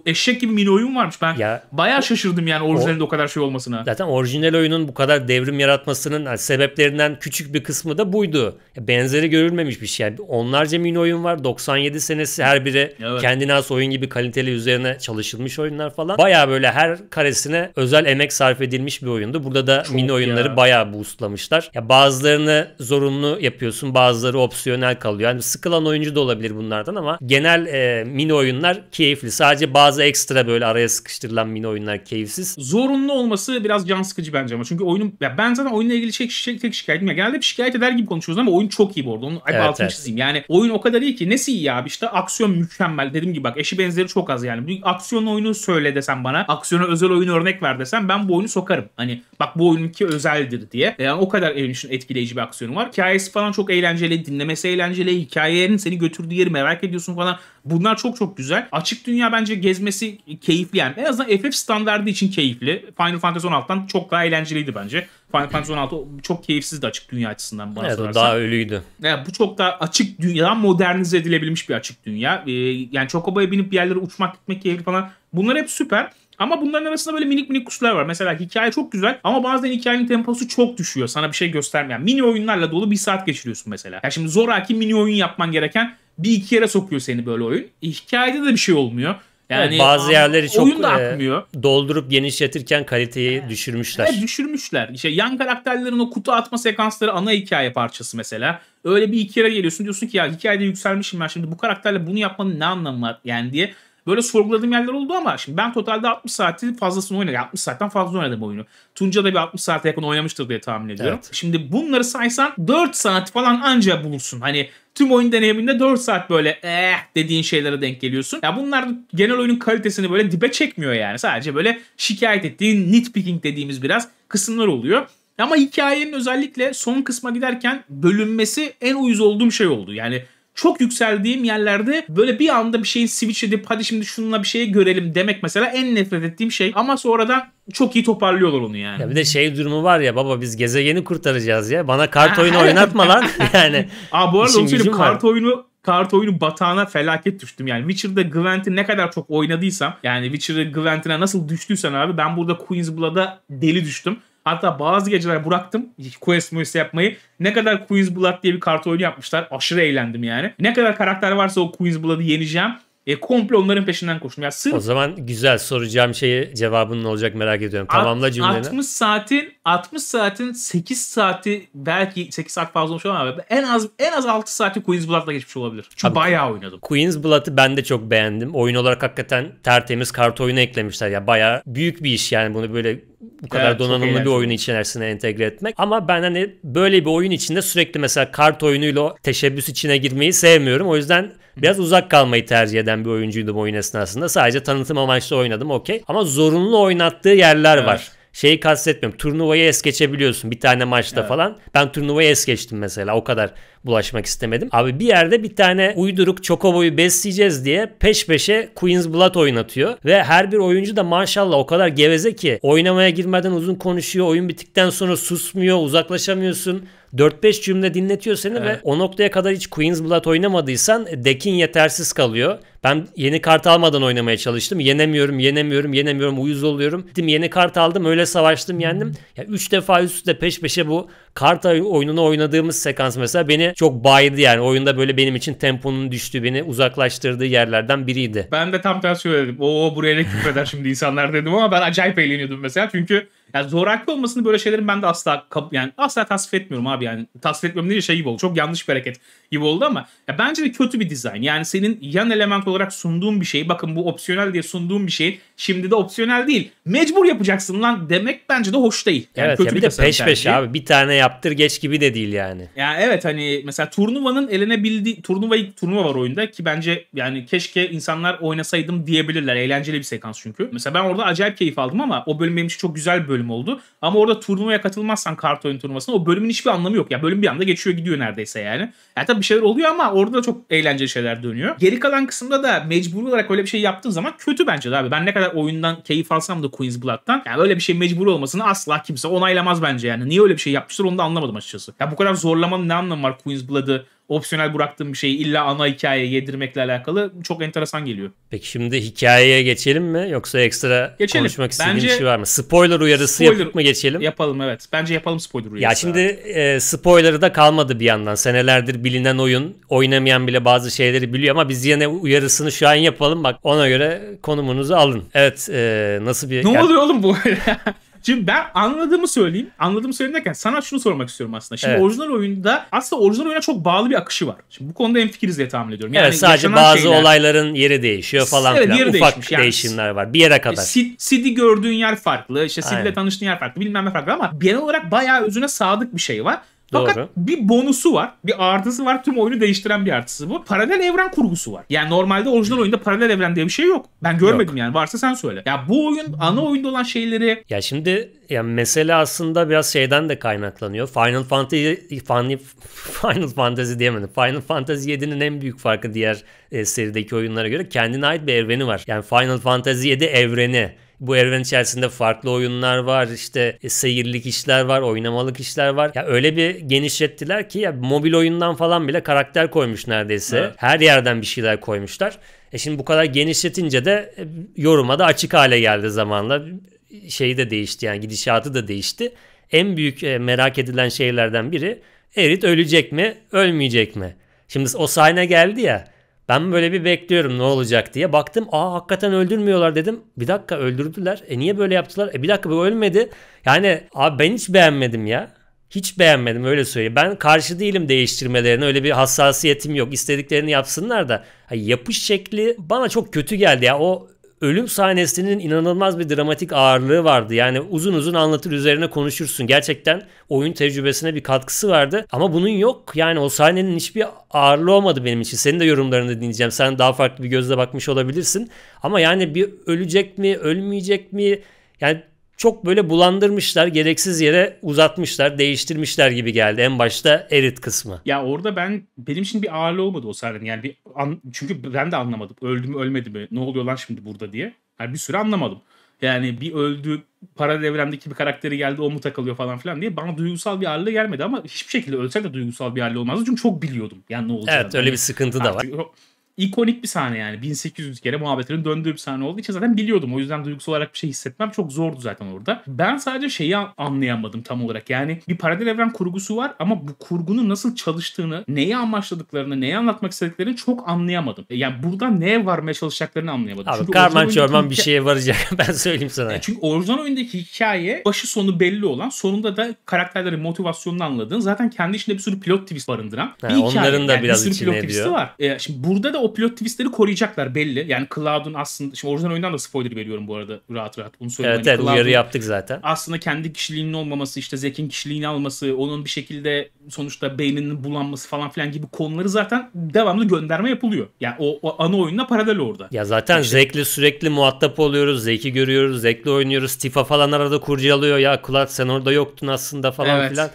eşek gibi mini oyun varmış. Ben ya, bayağı şaşırdım yani orijinalinde o, o kadar şey olmasına. Zaten orijinal oyunun bu kadar devrim yaratmasının yani sebeplerinden küçük bir kısmı da buydu. Benzeri görülmemiş bir şey. Yani onlarca mini oyun var. 97 senesi her bir bire evet. kendine has oyun gibi kaliteli üzerine çalışılmış oyunlar falan. Baya böyle her karesine özel emek sarf edilmiş bir oyundu. Burada da Çok mini oyunları ya. bayağı boostlamışlar. Ya bazılarını zorunlu yapıyorsun bazıları opsiyonel kalıyor. Yani sıkılan oyuncu da olabilir bunlardan ama genel e, mini oyunlar keyifli. Sadece bazı ekstra böyle araya sıkıştırılan mini oyunlar keyifsiz. Zorunlu olması biraz can sıkıcı bence ama. Çünkü oyunun ya ben zaten oyunla ilgili tek, şey, tek, şey, tek şikayetim ya. Genelde bir şikayet eder gibi konuşuyoruz ama oyun çok iyi bu arada. Onun evet, altını evet. çizeyim. Yani oyun o kadar iyi ki nesi iyi abi işte aksiyon mükemmel. Dediğim gibi bak eşi benzeri çok az yani. Bir aksiyon oyunu söyle desem bana. Aksiyona özel oyun örnek ver desem ben bu oyunu sokarım. Hani bak bu ki özeldir diye. E, yani o kadar evin için etkileyici bir aksiyonu var. Hikayesi falan çok eğlenceli. Dinlemesi eğlenceli. hikayenin seni götürdüğü yeri merak ediyorsun falan. Bunlar çok çok güzel. Açık dünya bence gezmesi keyifli yani. En azından FF standardı için keyifli. Final Fantasy 16'dan çok daha eğlenceliydi bence. Final Fantasy 16 çok keyifsizdi açık dünya açısından bana evet, sorarsan. daha ölüydü. Yani bu çok daha açık dünya modernize edilebilmiş bir açık dünya. Ee, yani Chocoba'ya binip bir yerlere uçmak gitmek keyifli falan. Bunlar hep süper. Ama bunların arasında böyle minik minik kusurlar var. Mesela hikaye çok güzel ama bazen hikayenin temposu çok düşüyor. Sana bir şey göstermeyen. mini oyunlarla dolu bir saat geçiriyorsun mesela. Ya yani şimdi zoraki mini oyun yapman gereken bir iki yere sokuyor seni böyle oyun. E, hikayede de bir şey olmuyor. Yani bazı yerleri çok oyun da e, akmıyor. E, doldurup genişletirken kaliteyi evet. düşürmüşler. Evet, düşürmüşler. İşte yan karakterlerin o kutu atma sekansları ana hikaye parçası mesela. Öyle bir iki yere geliyorsun diyorsun ki ya hikayede yükselmişim ben şimdi bu karakterle bunu yapmanın ne anlamı var yani diye Böyle sorguladığım yerler oldu ama şimdi ben totalde 60 saati fazlasını oynadım. 60 saatten fazla oynadım oyunu. Tunca da bir 60 saate yakın oynamıştır diye tahmin ediyorum. Evet. Şimdi bunları saysan 4 saat falan anca bulursun. Hani tüm oyun deneyiminde 4 saat böyle eh dediğin şeylere denk geliyorsun. Ya bunlar genel oyunun kalitesini böyle dibe çekmiyor yani. Sadece böyle şikayet ettiğin nitpicking dediğimiz biraz kısımlar oluyor. Ama hikayenin özellikle son kısma giderken bölünmesi en uyuz olduğum şey oldu. Yani çok yükseldiğim yerlerde böyle bir anda bir şeyin switch edip hadi şimdi şununla bir şey görelim demek mesela en nefret ettiğim şey. Ama sonradan çok iyi toparlıyorlar onu yani. Ya bir de şey durumu var ya baba biz gezegeni kurtaracağız ya. Bana kart oyunu oynatma lan. yani. Aa bu arada onu kart oyunu kart oyunu batağına felaket düştüm. Yani Witcher'da Gwent'i ne kadar çok oynadıysam yani Witcher'da Gwent'ine nasıl düştüysen abi ben burada Queen's Blood'a deli düştüm. Hatta bazı geceler bıraktım quest müyüs yapmayı. Ne kadar Queen's Blood diye bir kart oyunu yapmışlar. Aşırı eğlendim yani. Ne kadar karakter varsa o Queen's Blood'ı yeneceğim. E, komple onların peşinden koştum. Yani sırf... O zaman güzel soracağım şeyi cevabının olacak merak ediyorum. Tamamla cümleni. 60 saatin 60 saatin 8 saati belki 8 saat fazla olmuş ama en az en az 6 saati Queen's Blood'la geçmiş olabilir. Çünkü Abi, bayağı oynadım. Queen's Blood'ı ben de çok beğendim. Oyun olarak hakikaten tertemiz kart oyunu eklemişler. Ya yani bayağı büyük bir iş yani bunu böyle bu kadar evet, donanımlı bir oyunu içerisine entegre etmek. Ama ben hani böyle bir oyun içinde sürekli mesela kart oyunuyla teşebbüs içine girmeyi sevmiyorum. O yüzden Biraz uzak kalmayı tercih eden bir oyuncuydum oyun esnasında. Sadece tanıtım amaçlı oynadım okey. Ama zorunlu oynattığı yerler evet. var şeyi kastetmiyorum. Turnuvayı es geçebiliyorsun bir tane maçta evet. falan. Ben turnuvayı es geçtim mesela. O kadar bulaşmak istemedim. Abi bir yerde bir tane uyduruk chocobo'yu besleyeceğiz diye peş peşe Queen's Blood oynatıyor. Ve her bir oyuncu da maşallah o kadar geveze ki oynamaya girmeden uzun konuşuyor. Oyun bittikten sonra susmuyor. Uzaklaşamıyorsun. 4-5 cümle dinletiyor seni evet. ve o noktaya kadar hiç Queen's Blood oynamadıysan Deckin yetersiz kalıyor. Ben yeni kart almadan oynamaya çalıştım. Yenemiyorum, yenemiyorum, yenemiyorum, uyuz oluyorum. Gittim yeni kart aldım, öyle savaştım, yendim. Hmm. Ya 3 defa üst üste peş peşe bu kart oyununu oynadığımız sekans mesela beni çok baydı yani. Oyunda böyle benim için temponun düştüğü, beni uzaklaştırdığı yerlerden biriydi. Ben de tam tersi söyledim. Oo buraya ne küfreder şimdi insanlar dedim ama ben acayip eğleniyordum mesela. Çünkü yani zoraki olmasını böyle şeylerin ben de asla yani asla tasvip etmiyorum abi yani. Tasvip etmiyorum diye şey gibi oldu. Çok yanlış bir hareket gibi oldu ama ya bence de kötü bir dizayn. Yani senin yan element olarak sunduğun bir şeyi bakın bu opsiyonel diye sunduğun bir şeyin Şimdi de opsiyonel değil. Mecbur yapacaksın lan demek bence de hoş değil. Yani evet kötü ya bir, de peş peş abi bir tane yaptır geç gibi de değil yani. Ya evet hani mesela turnuvanın elenebildiği turnuva turnuva var oyunda ki bence yani keşke insanlar oynasaydım diyebilirler. Eğlenceli bir sekans çünkü. Mesela ben orada acayip keyif aldım ama o bölüm benim için çok güzel bir bölüm oldu. Ama orada turnuvaya katılmazsan kart oyun turnuvasına o bölümün hiçbir anlamı yok. Ya yani bölüm bir anda geçiyor gidiyor neredeyse yani. Yani tabii bir şeyler oluyor ama orada da çok eğlenceli şeyler dönüyor. Geri kalan kısımda da mecbur olarak öyle bir şey yaptığın zaman kötü bence de abi. Ben ne kadar kadar oyundan keyif alsam da Queen's Blood'dan yani öyle bir şey mecbur olmasını asla kimse onaylamaz bence yani. Niye öyle bir şey yapmışlar onu da anlamadım açıkçası. Ya bu kadar zorlamanın ne anlamı var Queen's Blood'ı opsiyonel bıraktığım bir şeyi illa ana hikayeye yedirmekle alakalı çok enteresan geliyor. Peki şimdi hikayeye geçelim mi yoksa ekstra geçelim. konuşmak istediğim Bence, bir şey var mı? Spoiler uyarısı spoiler, yapıp mı geçelim? Yapalım evet. Bence yapalım spoiler uyarısı. Ya şimdi e, spoiler'ı da kalmadı bir yandan. Senelerdir bilinen oyun. Oynamayan bile bazı şeyleri biliyor ama biz yine uyarısını şu an yapalım. Bak ona göre konumunuzu alın. Evet e, nasıl bir... Ne yani... oluyor oğlum bu? Şimdi ben anladığımı söyleyeyim. Anladığımı söyleyeyim derken sana şunu sormak istiyorum aslında. Şimdi evet. orijinal oyunda aslında orijinal oyuna çok bağlı bir akışı var. Şimdi bu konuda en fikiriz diye tahmin ediyorum. Yani evet sadece bazı şeyler, olayların yeri değişiyor falan evet, filan. Ufak değişmiş. yani, var bir yere kadar. Sid'i gördüğün yer farklı. İşte Sid'le tanıştığın yer farklı. Bilmem ne farklı ama genel olarak bayağı özüne sadık bir şey var. Fakat Doğru. bir bonusu var. Bir artısı var. Tüm oyunu değiştiren bir artısı bu. Paralel evren kurgusu var. Yani normalde orijinal oyunda paralel evren diye bir şey yok. Ben görmedim yok. yani. Varsa sen söyle. Ya bu oyun ana oyunda olan şeyleri... Ya şimdi yani mesele aslında biraz şeyden de kaynaklanıyor. Final Fantasy Final, Final Fantasy diyemedim. Final Fantasy 7'nin en büyük farkı diğer e, serideki oyunlara göre kendine ait bir evreni var. Yani Final Fantasy 7 evreni bu evren içerisinde farklı oyunlar var. işte e, seyirlik işler var. Oynamalık işler var. Ya öyle bir genişlettiler ki ya mobil oyundan falan bile karakter koymuş neredeyse. Evet. Her yerden bir şeyler koymuşlar. E şimdi bu kadar genişletince de e, yoruma da açık hale geldi zamanla. Şeyi de değişti yani gidişatı da değişti. En büyük e, merak edilen şeylerden biri Erit ölecek mi, ölmeyecek mi? Şimdi o sahne geldi ya ben böyle bir bekliyorum ne olacak diye. Baktım aa hakikaten öldürmüyorlar dedim. Bir dakika öldürdüler. E niye böyle yaptılar? E bir dakika bu ölmedi. Yani abi ben hiç beğenmedim ya. Hiç beğenmedim öyle söyleyeyim. Ben karşı değilim değiştirmelerine. Öyle bir hassasiyetim yok. İstediklerini yapsınlar da. yapış şekli bana çok kötü geldi ya. O ölüm sahnesinin inanılmaz bir dramatik ağırlığı vardı. Yani uzun uzun anlatır üzerine konuşursun. Gerçekten oyun tecrübesine bir katkısı vardı. Ama bunun yok. Yani o sahnenin hiçbir ağırlığı olmadı benim için. Senin de yorumlarını dinleyeceğim. Sen daha farklı bir gözle bakmış olabilirsin. Ama yani bir ölecek mi, ölmeyecek mi? Yani çok böyle bulandırmışlar, gereksiz yere uzatmışlar, değiştirmişler gibi geldi en başta erit kısmı. Ya orada ben benim için bir ağırlığı olmadı o sahnenin. Yani bir an, çünkü ben de anlamadım. Öldü mü ölmedi mi? Ne oluyor lan şimdi burada diye. Yani bir süre anlamadım. Yani bir öldü, para devremdeki bir karakteri geldi o mu takılıyor falan filan diye bana duygusal bir ağırlığı gelmedi ama hiçbir şekilde ölsek de duygusal bir ağırlığı olmazdı çünkü çok biliyordum yani ne olacağını. Evet öyle bir hani sıkıntı da var ikonik bir sahne yani. 1800 kere muhabbetlerin döndüğü bir sahne olduğu için zaten biliyordum. O yüzden duygusal olarak bir şey hissetmem çok zordu zaten orada. Ben sadece şeyi anlayamadım tam olarak. Yani bir paralel evren kurgusu var ama bu kurgunun nasıl çalıştığını, neyi amaçladıklarını, neyi anlatmak istediklerini çok anlayamadım. E, yani buradan neye varmaya çalışacaklarını anlayamadım. Abi karman çorman bir şeye varacak ben söyleyeyim sana. Yani e, çünkü orijinal oyundaki hikaye başı sonu belli olan sonunda da karakterlerin motivasyonunu anladığın zaten kendi içinde bir sürü pilot twist barındıran ha, bir hikaye. Onların da yani biraz bir sürü pilot twist'i var. Ee, şimdi burada da o o pilot twistleri koruyacaklar belli. Yani Cloud'un aslında şimdi orijinal oyundan da spoiler veriyorum bu arada rahat rahat. Bunu söyleyeyim. Evet, yani evet uyarı yaptık zaten. Aslında kendi kişiliğinin olmaması, işte Zek'in kişiliğini alması, onun bir şekilde sonuçta beyninin bulanması falan filan gibi konuları zaten devamlı gönderme yapılıyor. Yani o, o ana oyunla paralel orada. Ya zaten işte, Zek'le sürekli muhatap oluyoruz. Zek'i görüyoruz. Zek'le oynuyoruz. Tifa falan arada kurcalıyor. Ya Cloud sen orada yoktun aslında falan evet. filan.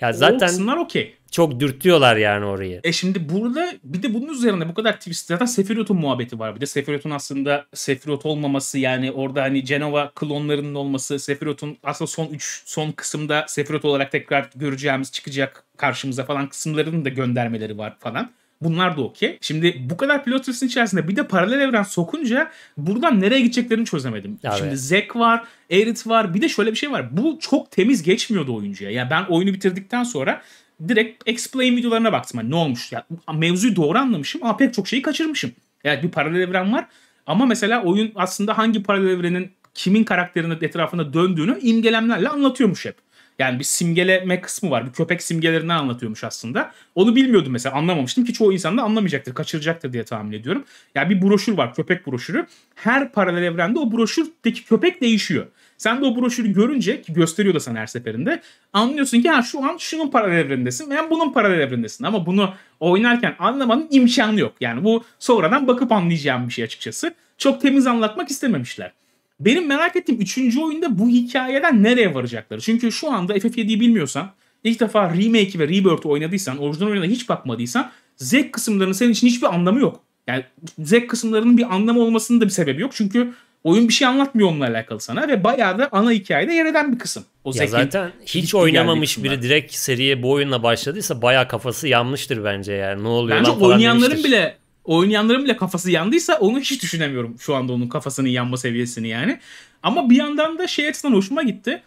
Ya zaten o kısımlar okey. Çok dürtüyorlar yani orayı. E şimdi burada bir de bunun üzerine bu kadar twist zaten Sefirot'un muhabbeti var. Bir de Sefirot'un aslında Sefirot olmaması yani orada hani Genova klonlarının olması, Sefirot'un aslında son 3 son kısımda Sefirot olarak tekrar göreceğimiz çıkacak karşımıza falan kısımlarının da göndermeleri var falan. Bunlar da okey. Şimdi bu kadar pilot twistin içerisinde bir de paralel evren sokunca buradan nereye gideceklerini çözemedim. Abi. Şimdi Zack var, Aerith var. Bir de şöyle bir şey var. Bu çok temiz geçmiyordu oyuncuya. Yani ben oyunu bitirdikten sonra direkt explain videolarına baktım. Hani ne olmuş? Ya, mevzuyu doğru anlamışım ama pek çok şeyi kaçırmışım. Evet bir paralel evren var. Ama mesela oyun aslında hangi paralel evrenin kimin karakterinin etrafında döndüğünü imgelemlerle anlatıyormuş hep. Yani bir simgeleme kısmı var. Bir köpek simgelerini anlatıyormuş aslında. Onu bilmiyordum mesela anlamamıştım ki çoğu insan da anlamayacaktır, kaçıracaktır diye tahmin ediyorum. Yani bir broşür var, köpek broşürü. Her paralel evrende o broşürdeki köpek değişiyor. Sen de o broşürü görünce ki gösteriyor da sana her seferinde anlıyorsun ki ha şu an şunun paralel evrendesin ben bunun paralel evrendesin. Ama bunu oynarken anlamanın imkanı yok. Yani bu sonradan bakıp anlayacağım bir şey açıkçası. Çok temiz anlatmak istememişler. Benim merak ettiğim üçüncü oyunda bu hikayeden nereye varacakları. Çünkü şu anda FF7'yi bilmiyorsan, ilk defa remake ve rebirth'ı oynadıysan, orijinal oyuna hiç bakmadıysan zevk kısımlarının senin için hiçbir anlamı yok. Yani zevk kısımlarının bir anlamı olmasının da bir sebebi yok. Çünkü oyun bir şey anlatmıyor onunla alakalı sana ve bayağı da ana hikayede yer eden bir kısım. O ya zaten hiç oynamamış biri direkt seriye bu oyunla başladıysa bayağı kafası yanmıştır bence yani. Ne oluyor bence lan falan oynayanların demiştir. bile oynayanların bile kafası yandıysa onu hiç düşünemiyorum şu anda onun kafasının yanma seviyesini yani. Ama bir yandan da şey açısından hoşuma gitti.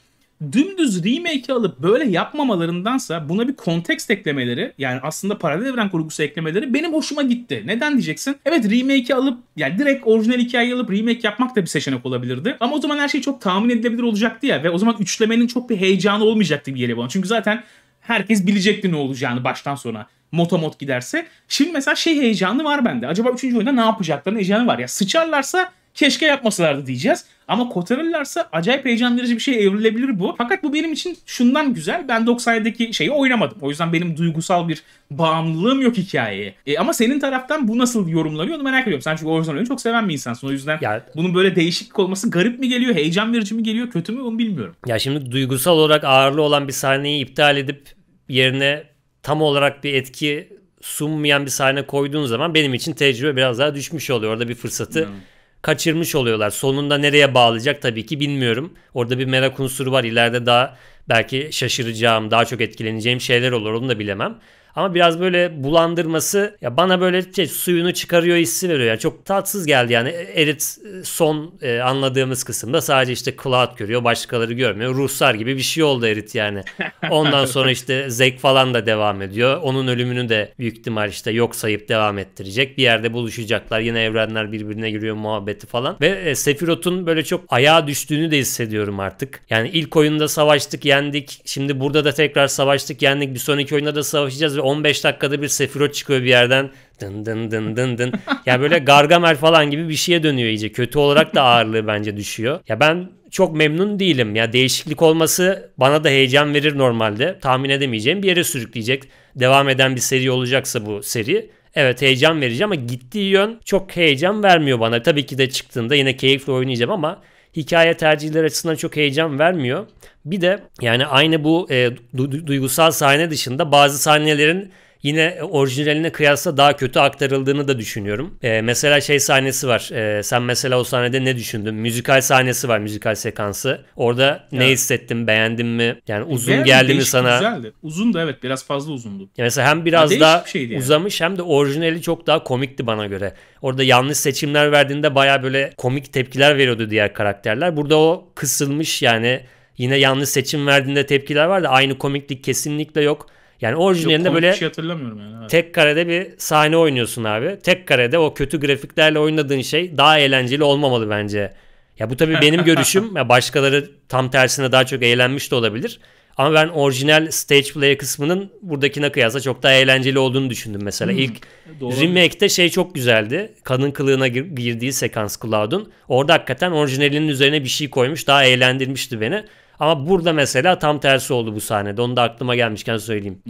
Dümdüz remake alıp böyle yapmamalarındansa buna bir kontekst eklemeleri yani aslında paralel evren kurgusu eklemeleri benim hoşuma gitti. Neden diyeceksin? Evet remake alıp yani direkt orijinal hikayeyi alıp remake yapmak da bir seçenek olabilirdi. Ama o zaman her şey çok tahmin edilebilir olacaktı ya ve o zaman üçlemenin çok bir heyecanı olmayacaktı bir yere bana. Çünkü zaten herkes bilecekti ne olacağını baştan sona motomot giderse. Şimdi mesela şey heyecanı var bende. Acaba 3. oyunda ne yapacaklarını heyecanı var. Ya sıçarlarsa keşke yapmasalardı diyeceğiz. Ama kotarırlarsa acayip heyecan verici bir şey evrilebilir bu. Fakat bu benim için şundan güzel. Ben 97'deki şeyi oynamadım. O yüzden benim duygusal bir bağımlılığım yok hikayeye. E, ama senin taraftan bu nasıl yorumlanıyor onu merak ediyorum. Sen çünkü orijinal oyunu çok seven bir insansın. O yüzden ya, bunun böyle değişiklik olması garip mi geliyor, heyecan verici mi geliyor, kötü mü onu bilmiyorum. Ya şimdi duygusal olarak ağırlı olan bir sahneyi iptal edip yerine tam olarak bir etki sunmayan bir sahne koyduğun zaman benim için tecrübe biraz daha düşmüş oluyor. Orada bir fırsatı hmm. kaçırmış oluyorlar. Sonunda nereye bağlayacak tabii ki bilmiyorum. Orada bir merak unsuru var. İleride daha belki şaşıracağım, daha çok etkileneceğim şeyler olur onu da bilemem. Ama biraz böyle bulandırması ya bana böyle şey, suyunu çıkarıyor hissi veriyor. Yani çok tatsız geldi yani erit son e, anladığımız kısımda sadece işte Cloud görüyor başkaları görmüyor. Ruhsar gibi bir şey oldu erit yani. Ondan sonra işte Zek falan da devam ediyor. Onun ölümünü de büyük ihtimal işte yok sayıp devam ettirecek. Bir yerde buluşacaklar. Yine evrenler birbirine giriyor muhabbeti falan. Ve e, Sephiroth'un böyle çok ayağa düştüğünü de hissediyorum artık. Yani ilk oyunda savaştık yani yendik. Şimdi burada da tekrar savaştık yendik. Bir sonraki oyunda da savaşacağız ve 15 dakikada bir Sephiroth çıkıyor bir yerden. Dın dın dın dın dın. ya böyle Gargamel falan gibi bir şeye dönüyor iyice. Kötü olarak da ağırlığı bence düşüyor. Ya ben çok memnun değilim. Ya değişiklik olması bana da heyecan verir normalde. Tahmin edemeyeceğim bir yere sürükleyecek. Devam eden bir seri olacaksa bu seri. Evet heyecan verici ama gittiği yön çok heyecan vermiyor bana. Tabii ki de çıktığında yine keyifle oynayacağım ama hikaye tercihleri açısından çok heyecan vermiyor. Bir de yani aynı bu e, du- duygusal sahne dışında bazı sahnelerin yine orijinaline kıyasla daha kötü aktarıldığını da düşünüyorum. E, mesela şey sahnesi var. E, sen mesela o sahnede ne düşündün? Müzikal sahnesi var, müzikal sekansı. Orada ya. ne hissettin? Beğendin mi? Yani uzun Beğendim, geldi mi sana? Güzeldi. Uzun da evet biraz fazla uzundu. Ya mesela hem biraz ya daha yani. uzamış hem de orijinali çok daha komikti bana göre. Orada yanlış seçimler verdiğinde baya böyle komik tepkiler veriyordu diğer karakterler. Burada o kısılmış yani yine yanlış seçim verdiğinde tepkiler var da aynı komiklik kesinlikle yok. Yani orijinalinde Yok, böyle şey hatırlamıyorum yani. Evet. Tek karede bir sahne oynuyorsun abi. Tek karede o kötü grafiklerle oynadığın şey daha eğlenceli olmamalı bence. Ya bu tabii benim görüşüm. Ya başkaları tam tersine daha çok eğlenmiş de olabilir. Ama ben orijinal stage play kısmının buradakine kıyasla çok daha eğlenceli olduğunu düşündüm mesela. Hmm, İlk doğru. remake'te şey çok güzeldi. Kadın kılığına girdiği sekans Cloud'un. Orada hakikaten orijinalinin üzerine bir şey koymuş. Daha eğlendirmişti beni. Ama burada mesela tam tersi oldu bu sahnede. Onu da aklıma gelmişken söyleyeyim.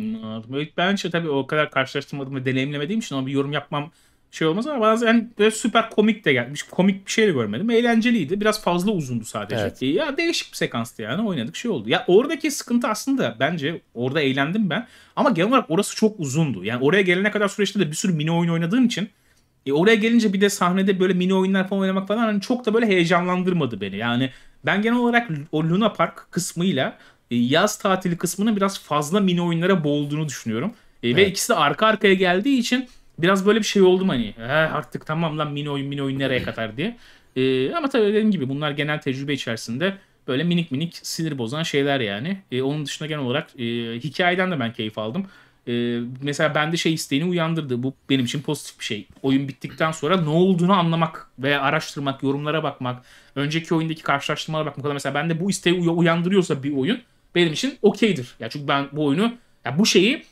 Ben şey tabii o kadar karşılaştırmadım ve deneyimlemediğim için ona bir yorum yapmam şey olmaz ama bazen böyle süper komik de gelmiş. Komik bir şey de görmedim. Eğlenceliydi. Biraz fazla uzundu sadece. Evet. Ya değişik bir sekanstı yani. Oynadık şey oldu. Ya oradaki sıkıntı aslında bence orada eğlendim ben. Ama genel olarak orası çok uzundu. Yani oraya gelene kadar süreçte de bir sürü mini oyun oynadığım için e oraya gelince bir de sahnede böyle mini oyunlar falan oynamak falan hani çok da böyle heyecanlandırmadı beni. Yani ben genel olarak o Luna Park kısmıyla e, yaz tatili kısmının biraz fazla mini oyunlara boğulduğunu düşünüyorum. E, evet. Ve ikisi de arka arkaya geldiği için biraz böyle bir şey oldum hani. artık tamam lan mini oyun mini oyun nereye kadar diye. Ee, ama tabii dediğim gibi bunlar genel tecrübe içerisinde böyle minik minik sinir bozan şeyler yani. Ee, onun dışında genel olarak e, hikayeden de ben keyif aldım. E, mesela bende şey isteğini uyandırdı. Bu benim için pozitif bir şey. Oyun bittikten sonra ne olduğunu anlamak veya araştırmak, yorumlara bakmak, önceki oyundaki karşılaştırmalara bakmak. Mesela bende bu isteği uyandırıyorsa bir oyun benim için okeydir. Ya çünkü ben bu oyunu, ya bu şeyi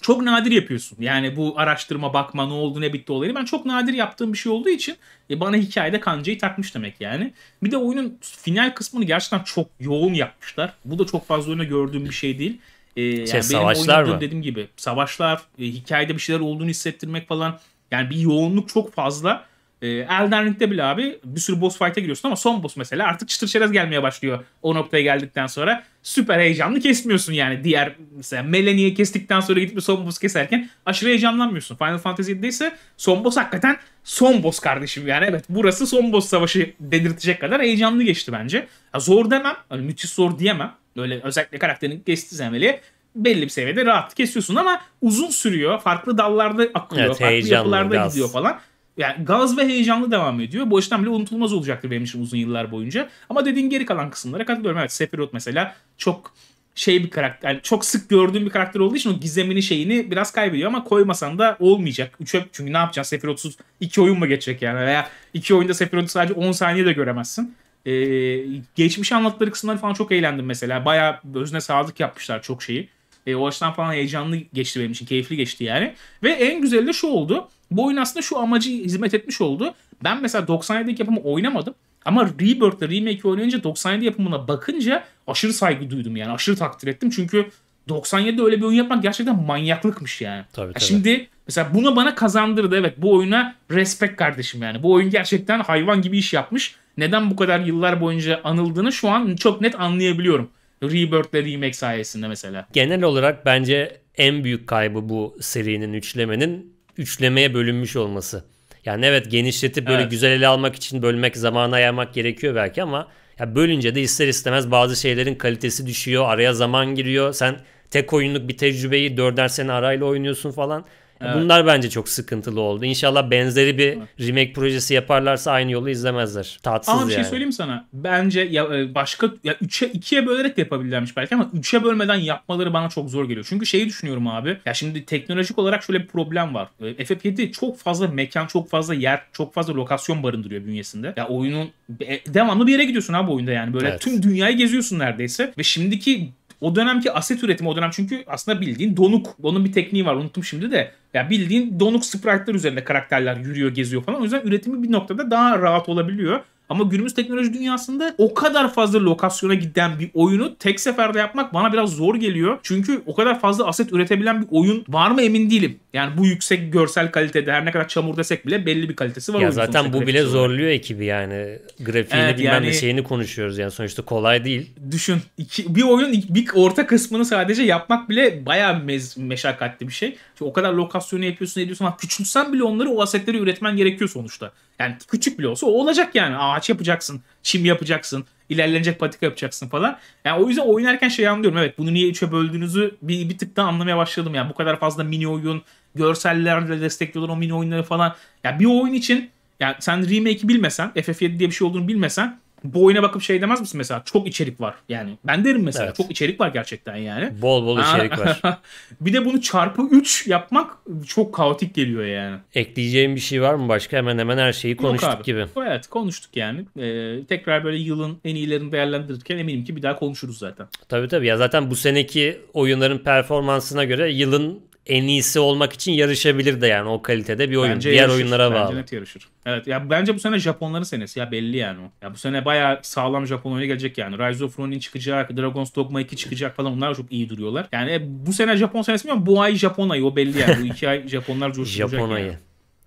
çok nadir yapıyorsun. Yani bu araştırma, bakma, ne oldu, ne bitti olayını ben çok nadir yaptığım bir şey olduğu için e, bana hikayede kancayı takmış demek yani. Bir de oyunun final kısmını gerçekten çok yoğun yapmışlar. Bu da çok fazla oyuna gördüğüm bir şey değil. Ee, yani şey, benim savaşlar mı? Dediğim gibi savaşlar, e, hikayede bir şeyler olduğunu hissettirmek falan. Yani bir yoğunluk çok fazla. E, Elden Ring'de bile abi bir sürü boss fighte giriyorsun ama son boss mesela artık çıtır çerez gelmeye başlıyor o noktaya geldikten sonra. Süper heyecanlı kesmiyorsun yani. Diğer mesela Melanie'yi kestikten sonra gidip bir son boss keserken aşırı heyecanlanmıyorsun. Final Fantasy 7'de ise son boss hakikaten son boss kardeşim yani. Evet burası son boss savaşı dedirtecek kadar heyecanlı geçti bence. Ya zor demem. Hani müthiş zor diyemem. Böyle özellikle karakterin kesti zemeli belli bir seviyede rahat kesiyorsun ama uzun sürüyor. Farklı dallarda akıyor. Evet, farklı yapılarda gaz. gidiyor falan. Yani gaz ve heyecanlı devam ediyor. Bu açıdan bile unutulmaz olacaktır benim için uzun yıllar boyunca. Ama dediğin geri kalan kısımlara katılıyorum. Evet Sephiroth mesela çok şey bir karakter. Yani çok sık gördüğüm bir karakter olduğu için o gizemini şeyini biraz kaybediyor ama koymasan da olmayacak. Üçe, çünkü ne yapacaksın Sephiroth'suz iki oyun mu geçecek yani veya iki oyunda Sephiroth'u sadece 10 saniye de göremezsin. Ee, geçmiş anlattıkları kısımları falan çok eğlendim mesela. Bayağı özüne sağlık yapmışlar çok şeyi. E, o açıdan falan heyecanlı geçti benim için. Keyifli geçti yani. Ve en güzeli de şu oldu. Bu oyun aslında şu amacı hizmet etmiş oldu. Ben mesela 97 yapımı oynamadım. Ama Rebirth'le remake oynayınca 97 yapımına bakınca aşırı saygı duydum yani. Aşırı takdir ettim. Çünkü 97'de öyle bir oyun yapmak gerçekten manyaklıkmış yani. Tabii, tabii. Şimdi mesela bunu bana kazandırdı. Evet bu oyuna respect kardeşim yani. Bu oyun gerçekten hayvan gibi iş yapmış neden bu kadar yıllar boyunca anıldığını şu an çok net anlayabiliyorum. Rebirth ve remake sayesinde mesela. Genel olarak bence en büyük kaybı bu serinin üçlemenin üçlemeye bölünmüş olması. Yani evet genişletip böyle evet. güzel ele almak için bölmek, zamana ayırmak gerekiyor belki ama ya bölünce de ister istemez bazı şeylerin kalitesi düşüyor, araya zaman giriyor. Sen tek oyunluk bir tecrübeyi dörder sene arayla oynuyorsun falan. Evet. Bunlar bence çok sıkıntılı oldu. İnşallah benzeri bir remake projesi yaparlarsa aynı yolu izlemezler. Tatsız ama bir şey yani. şey söyleyeyim sana. Bence ya e, başka ya 3'e 2'ye bölerek de yapabilirlermiş belki ama 3'e bölmeden yapmaları bana çok zor geliyor. Çünkü şeyi düşünüyorum abi. Ya şimdi teknolojik olarak şöyle bir problem var. E, FF7 çok fazla mekan, çok fazla yer, çok fazla lokasyon barındırıyor bünyesinde. Ya oyunun e, devamlı bir yere gidiyorsun abi oyunda yani. Böyle evet. tüm dünyayı geziyorsun neredeyse. Ve şimdiki o dönemki aset üretimi o dönem çünkü aslında bildiğin donuk. Onun bir tekniği var unuttum şimdi de. Ya yani bildiğin donuk sprite'lar üzerinde karakterler yürüyor, geziyor falan. O yüzden üretimi bir noktada daha rahat olabiliyor. Ama günümüz teknoloji dünyasında o kadar fazla lokasyona giden bir oyunu tek seferde yapmak bana biraz zor geliyor. Çünkü o kadar fazla aset üretebilen bir oyun var mı emin değilim. Yani bu yüksek görsel kalitede her ne kadar çamur desek bile belli bir kalitesi var. Ya zaten bu bile olarak. zorluyor ekibi yani. Grafiğini evet, bilmem yani, şeyini konuşuyoruz yani sonuçta kolay değil. Düşün iki, bir oyun bir orta kısmını sadece yapmak bile bayağı mez, meşakkatli bir şey. Çünkü o kadar lokasyonu yapıyorsun ediyorsun ama küçülsen bile onları o asetleri üretmen gerekiyor sonuçta. Yani küçük bile olsa o olacak yani. Aa, ağaç yapacaksın, çim yapacaksın, ilerlenecek patika yapacaksın falan. Yani o yüzden oynarken şey anlıyorum. Evet bunu niye üçe böldüğünüzü bir, bir tık daha anlamaya başladım. Yani bu kadar fazla mini oyun, görsellerle destekliyorlar o mini oyunları falan. Ya yani bir oyun için yani sen remake'i bilmesen, FF7 diye bir şey olduğunu bilmesen bu oyuna bakıp şey demez misin mesela çok içerik var yani. Ben derim mesela evet. çok içerik var gerçekten yani. Bol bol içerik var. bir de bunu çarpı 3 yapmak çok kaotik geliyor yani. Ekleyeceğim bir şey var mı başka? Hemen hemen her şeyi konuştuk Yok abi. gibi. Evet konuştuk yani. Ee, tekrar böyle yılın en iyilerini değerlendirirken eminim ki bir daha konuşuruz zaten. Tabii tabii ya zaten bu seneki oyunların performansına göre yılın en iyisi olmak için yarışabilir de yani o kalitede bir oyun. Bence Diğer yarışır. oyunlara bence bağlı. Bence net yarışır. Evet ya bence bu sene Japonların senesi ya belli yani o. Ya bu sene bayağı sağlam Japon oyunu gelecek yani. Rise of Ronin çıkacak, Dragon's Dogma 2 çıkacak falan onlar çok iyi duruyorlar. Yani e, bu sene Japon senesi mi ama bu ay Japon ayı o belli yani. Bu iki ay Japonlar coşturacak. Japon ayı. Yani.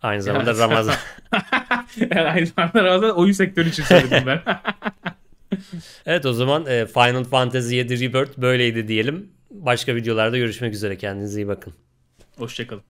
Aynı zamanda evet. Ramazan. Aynı zamanda Ramazan oyun sektörü için söyledim ben. evet o zaman e, Final Fantasy 7 Rebirth böyleydi diyelim. Başka videolarda görüşmek üzere. Kendinize iyi bakın. Hoşçakalın.